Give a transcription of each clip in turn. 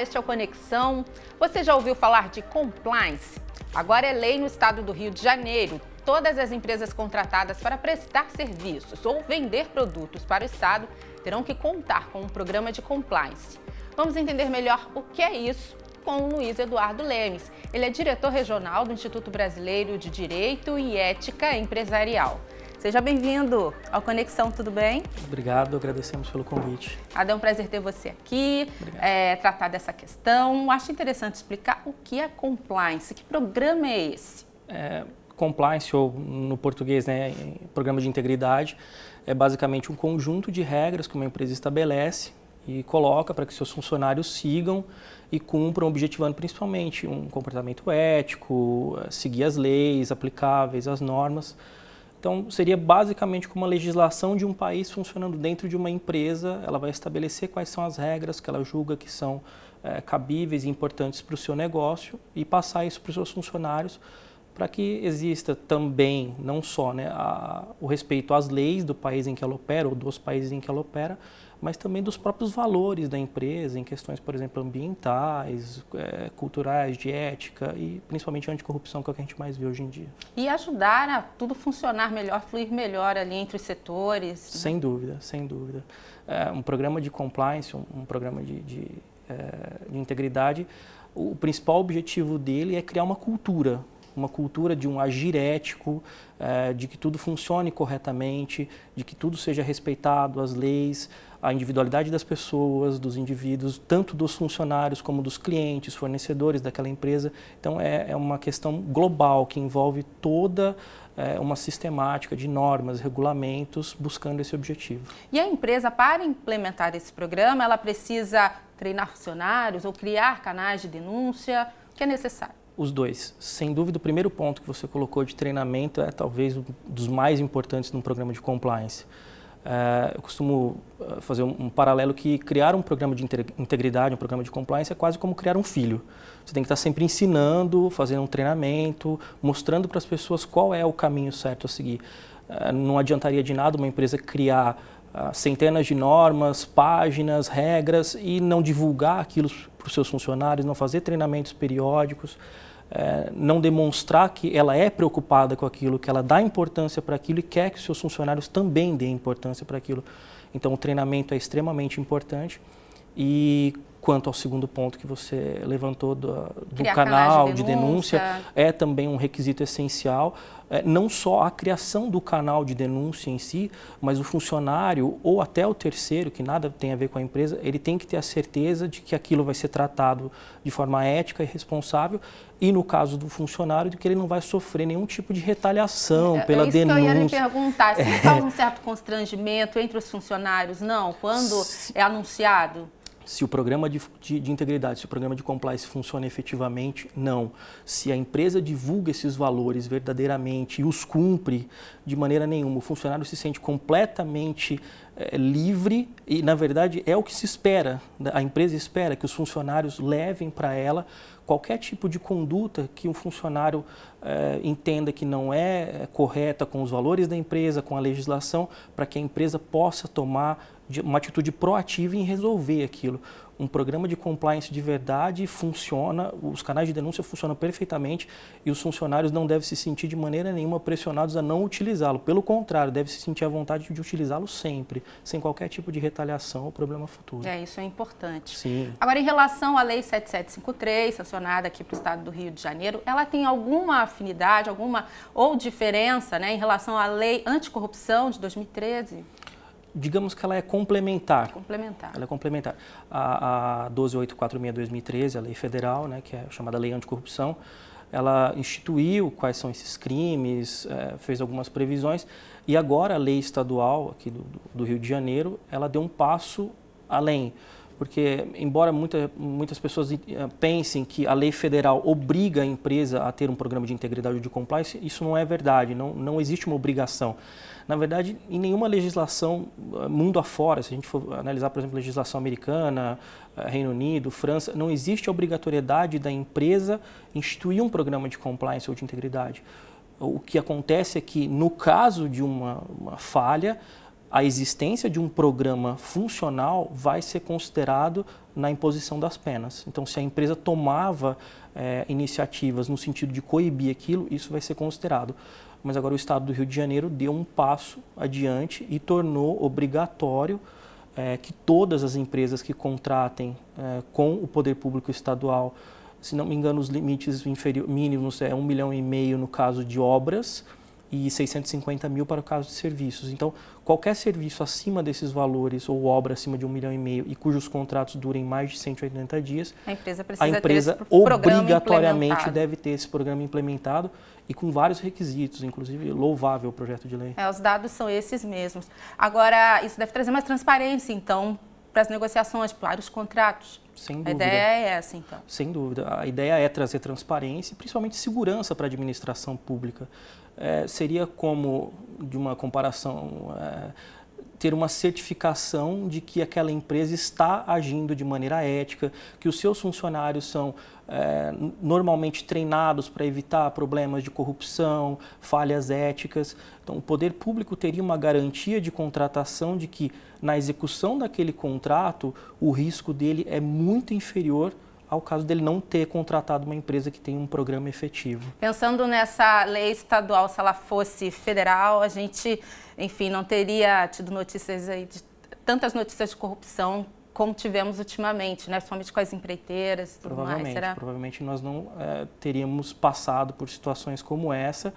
este é o Conexão. Você já ouviu falar de compliance? Agora é lei no estado do Rio de Janeiro. Todas as empresas contratadas para prestar serviços ou vender produtos para o estado terão que contar com um programa de compliance. Vamos entender melhor o que é isso com o Luiz Eduardo Lemes. Ele é diretor regional do Instituto Brasileiro de Direito e Ética Empresarial. Seja bem-vindo ao Conexão, tudo bem? Obrigado, agradecemos pelo convite. Ada, é um prazer ter você aqui, é, tratar dessa questão. Acho interessante explicar o que é compliance, que programa é esse? É, compliance, ou no português, né, programa de integridade, é basicamente um conjunto de regras que uma empresa estabelece e coloca para que seus funcionários sigam e cumpram, objetivando principalmente um comportamento ético, é, seguir as leis aplicáveis, as normas, então, seria basicamente como uma legislação de um país funcionando dentro de uma empresa, ela vai estabelecer quais são as regras que ela julga que são é, cabíveis e importantes para o seu negócio e passar isso para os seus funcionários para que exista também, não só né, a, o respeito às leis do país em que ela opera ou dos países em que ela opera, mas também dos próprios valores da empresa, em questões, por exemplo, ambientais, é, culturais, de ética e principalmente anticorrupção, que é o que a gente mais vê hoje em dia. E ajudar a tudo funcionar melhor, fluir melhor ali entre os setores. Né? Sem dúvida, sem dúvida. É, um programa de compliance, um, um programa de, de, é, de integridade, o principal objetivo dele é criar uma cultura, uma cultura de um agir ético, é, de que tudo funcione corretamente, de que tudo seja respeitado, as leis, a individualidade das pessoas, dos indivíduos, tanto dos funcionários como dos clientes, fornecedores daquela empresa. Então é, é uma questão global que envolve toda é, uma sistemática de normas, regulamentos, buscando esse objetivo. E a empresa, para implementar esse programa, ela precisa treinar funcionários ou criar canais de denúncia? O que é necessário? os dois. Sem dúvida, o primeiro ponto que você colocou de treinamento é talvez um dos mais importantes num programa de compliance. Eh, eu costumo eh, fazer um, um, paralelo que criar um programa de integridade, um programa de compliance, é quase como criar um filho. Você tem que estar sempre ensinando, fazendo um treinamento, mostrando para as pessoas qual é o caminho certo a seguir. Uh, não adiantaria de nada uma empresa criar uh, centenas de normas, páginas, regras e não divulgar aquilo para os seus funcionários, não fazer treinamentos periódicos é, não demonstrar que ela é preocupada com aquilo, que ela dá importância para aquilo e quer que seus funcionários também deem importância para aquilo. Então, o treinamento é extremamente importante e Quanto ao segundo ponto que você levantou do, do canal de denúncia. denúncia. é também um requisito essencial. É, não só a criação do canal de denúncia em si, mas o funcionário ou até o terceiro, que nada tem a ver com a empresa, ele tem que ter a certeza de que aquilo vai ser tratado de forma ética e responsável e no caso do funcionário, de que ele não vai sofrer nenhum tipo de retaliação é, pela é isso denúncia. Que eu ia lhe perguntar, se é. causa um certo constrangimento entre os funcionários, não? Quando é anunciado? Se o programa de, de, de, integridade, se o programa de compliance funciona efetivamente, não. Se a empresa divulga esses valores verdadeiramente e os cumpre, de maneira nenhuma, o funcionário se sente completamente é, livre e, na verdade, é o que se espera. Né? A empresa espera que os funcionários levem para ela qualquer tipo de conduta que um funcionário eh, entenda que não é eh, correta com os valores da empresa, com a legislação, para que a empresa possa tomar de uma atitude proativa em resolver aquilo. Um programa de compliance de verdade funciona, os canais de denúncia funcionam perfeitamente e os funcionários não devem se sentir de maneira nenhuma pressionados a não utilizá-lo. Pelo contrário, devem se sentir à vontade de utilizá-lo sempre, sem qualquer tipo de retaliação ou problema futuro. É, isso é importante. Sim. Agora, em relação à Lei 7753, sancionada aqui para o Estado do Rio de Janeiro, ela tem alguma afinidade, alguma ou diferença né, em relação à Lei Anticorrupção de 2013? digamos que ela é complementar. Complementar. Ela é complementar. A, a 12846-2013, a lei federal, né, que é chamada Lei Anticorrupção, ela instituiu quais são esses crimes, é, fez algumas previsões, e agora a lei estadual aqui do, do Rio de Janeiro, ela deu um passo além porque embora muita, muitas pessoas eh, pensem que a lei federal obriga a empresa a ter um programa de integridade ou de compliance, isso não é verdade, não, não existe uma obrigação. Na verdade, em nenhuma legislação eh, mundo afora, se a gente for analisar, por exemplo, legislação americana, eh, Reino Unido, França, não existe a obrigatoriedade da empresa instituir um programa de compliance ou de integridade. O que acontece é que, no caso de uma, uma falha, a existência de um programa funcional vai ser considerado na imposição das penas. Então, se a empresa tomava é, iniciativas no sentido de coibir aquilo, isso vai ser considerado. Mas agora o Estado do Rio de Janeiro deu um passo adiante e tornou obrigatório é, que todas as empresas que contratem é, com o poder público estadual, se não me engano, os limites mínimos é um milhão e meio no caso de obras, e 650 mil para o caso de serviços. Então, qualquer serviço acima desses valores ou obra acima de um milhão e meio e cujos contratos durem mais de 180 dias, a empresa, a empresa obrigatoriamente deve ter esse programa implementado e com vários requisitos, inclusive louvável o projeto de lei. É, os dados são esses mesmos. Agora, isso deve trazer mais transparência, então, para as negociações, para os contratos. Sem dúvida. A ideia é essa, então. Sem dúvida. A ideia é trazer transparência e principalmente segurança para a administração pública. É, seria como, de uma comparação é, ter uma certificação de que aquela empresa está agindo de maneira ética, que os seus funcionários são é, normalmente treinados para evitar problemas de corrupção, falhas éticas. Então, o poder público teria uma garantia de contratação de que, na execução daquele contrato, o risco dele é muito inferior ao caso dele não ter contratado uma empresa que tem um programa efetivo. Pensando nessa lei estadual, se ela fosse federal, a gente, enfim, não teria tido notícias aí de tantas notícias de corrupção como tivemos ultimamente, né? Somente com as empreiteiras e tudo provavelmente, mais. Será? Provavelmente nós não é, teríamos passado por situações como essa,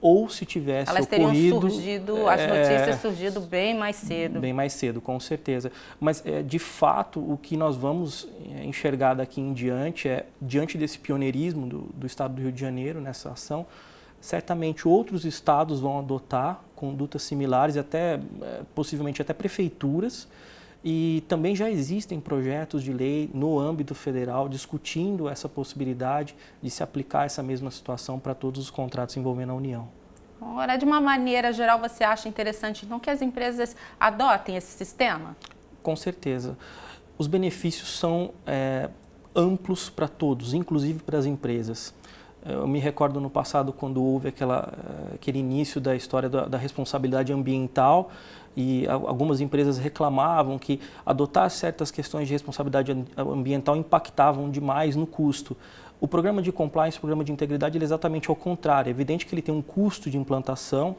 ou se tivesse Elas ocorrido... surgido, é, as notícias surgido bem mais cedo. Bem mais cedo, com certeza. Mas, é, de fato, o que nós vamos é, enxergar daqui em diante é, diante desse pioneirismo do, do Estado do Rio de Janeiro nessa ação, certamente outros estados vão adotar condutas similares, até é, possivelmente até prefeituras, e também já existem projetos de lei no âmbito federal discutindo essa possibilidade de se aplicar essa mesma situação para todos os contratos envolvendo a União. Ora, de uma maneira geral, você acha interessante então que as empresas adotem esse sistema? Com certeza. Os benefícios são é, amplos para todos, inclusive para as empresas. Eu me recordo no passado quando houve aquela, eh, aquele início da história da, da responsabilidade ambiental e algumas empresas reclamavam que adotar certas questões de responsabilidade ambiental impactavam demais no custo. O programa de compliance, o programa de integridade, ele é exatamente ao contrário. É evidente que ele tem um custo de implantação,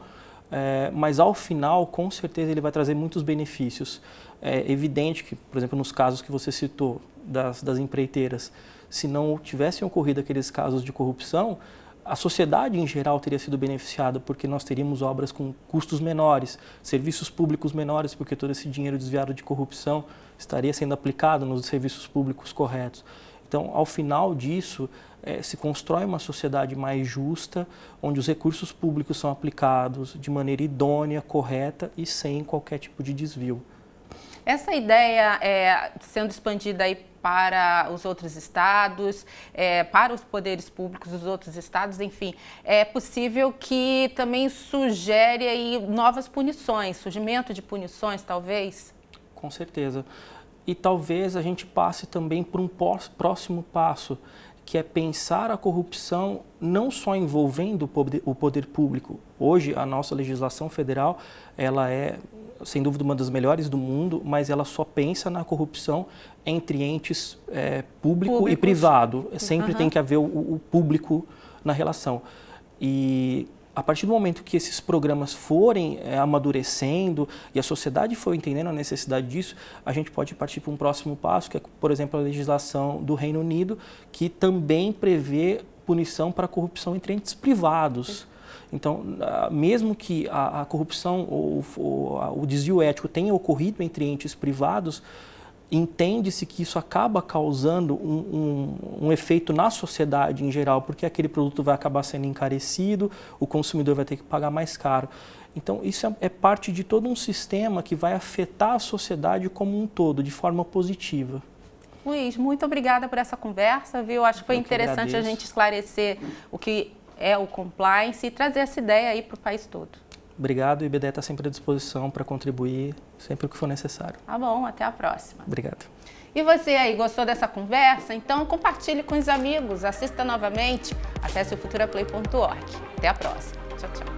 é, mas ao final, com certeza, ele vai trazer muitos benefícios. É evidente que, por exemplo, nos casos que você citou das, das empreiteiras, se não tivessem ocorrido aqueles casos de corrupção, a sociedade em geral teria sido beneficiada porque nós teríamos obras com custos menores, serviços públicos menores, porque todo esse dinheiro desviado de corrupção estaria sendo aplicado nos serviços públicos corretos. Então, ao final disso, é, se constrói uma sociedade mais justa, onde os recursos públicos são aplicados de maneira idônea, correta e sem qualquer tipo de desvio. Essa ideia é, sendo expandida aí para os outros estados, é, para os poderes públicos dos outros estados, enfim, é possível que também sugere aí novas punições, surgimento de punições, talvez? Com certeza. E talvez a gente passe também por um próximo passo, que é pensar a corrupção não só envolvendo o poder, o poder público. Hoje a nossa legislação federal ela é sem dúvida uma das melhores do mundo, mas ela só pensa na corrupção entre entes é, público Públicos. e privado. Sempre uhum. tem que haver o, o público na relação. E a partir do momento que esses programas forem é, amadurecendo e a sociedade for entendendo a necessidade disso, a gente pode partir para um próximo passo, que é, por exemplo, a legislação do Reino Unido, que também prevê punição para corrupção entre entes privados. Então, mesmo que a, a corrupção ou, ou a, o desvio ético tenha ocorrido entre entes privados, entende-se que isso acaba causando um, um, um, efeito na sociedade em geral, porque aquele produto vai acabar sendo encarecido, o consumidor vai ter que pagar mais caro. Então, isso é, é parte de todo um sistema que vai afetar a sociedade como um todo, de forma positiva. Luiz, muito obrigada por essa conversa, viu? Acho que foi Eu interessante que a gente esclarecer o que é o compliance e trazer essa ideia aí para o país todo. Obrigado e o IBDE está sempre à disposição para contribuir sempre que for necessário. Tá bom, até a próxima. Obrigado. E você aí, gostou dessa conversa? Então compartilhe com os amigos, assista novamente, acesse o futuraplay.org. Até a próxima. Tchau, tchau.